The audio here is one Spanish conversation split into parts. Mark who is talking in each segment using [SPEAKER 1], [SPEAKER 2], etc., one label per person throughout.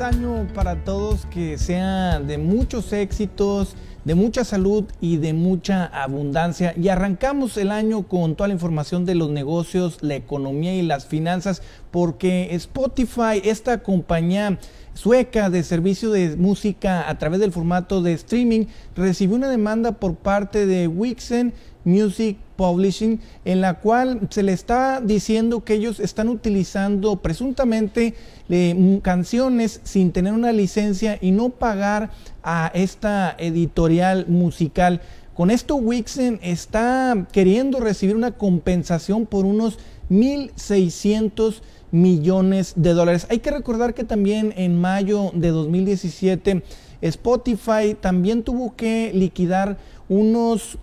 [SPEAKER 1] año para todos, que sea de muchos éxitos, de mucha salud y de mucha abundancia. Y arrancamos el año con toda la información de los negocios, la economía y las finanzas, porque Spotify, esta compañía sueca de servicio de música a través del formato de streaming, recibió una demanda por parte de Wixen Music Publishing, en la cual se le está diciendo que ellos están utilizando presuntamente eh, canciones sin tener una licencia y no pagar a esta editorial musical. Con esto Wixen está queriendo recibir una compensación por unos 1.600 millones de dólares. Hay que recordar que también en mayo de 2017 Spotify también tuvo que liquidar unos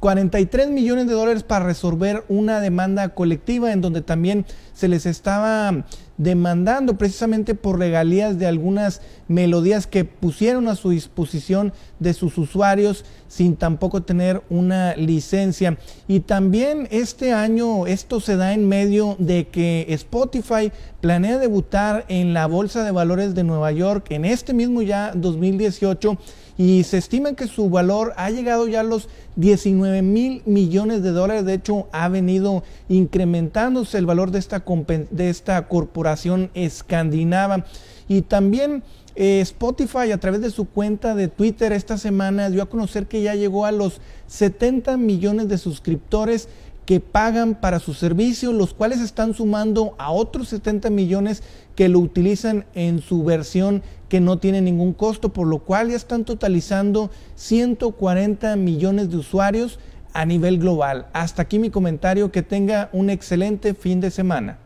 [SPEAKER 1] 43 millones de dólares para resolver una demanda colectiva en donde también se les estaba demandando precisamente por regalías de algunas melodías que pusieron a su disposición de sus usuarios sin tampoco tener una licencia. Y también este año esto se da en medio de que Spotify planea debutar en la Bolsa de Valores de Nueva York en este mismo ya 2018 y se estima que su valor ha llegado ya a los 19 mil millones de dólares. De hecho, ha venido incrementándose el valor de esta, de esta corporación Escandinava. Y también eh, Spotify a través de su cuenta de Twitter esta semana dio a conocer que ya llegó a los 70 millones de suscriptores que pagan para su servicio, los cuales están sumando a otros 70 millones que lo utilizan en su versión que no tiene ningún costo, por lo cual ya están totalizando 140 millones de usuarios a nivel global. Hasta aquí mi comentario, que tenga un excelente fin de semana.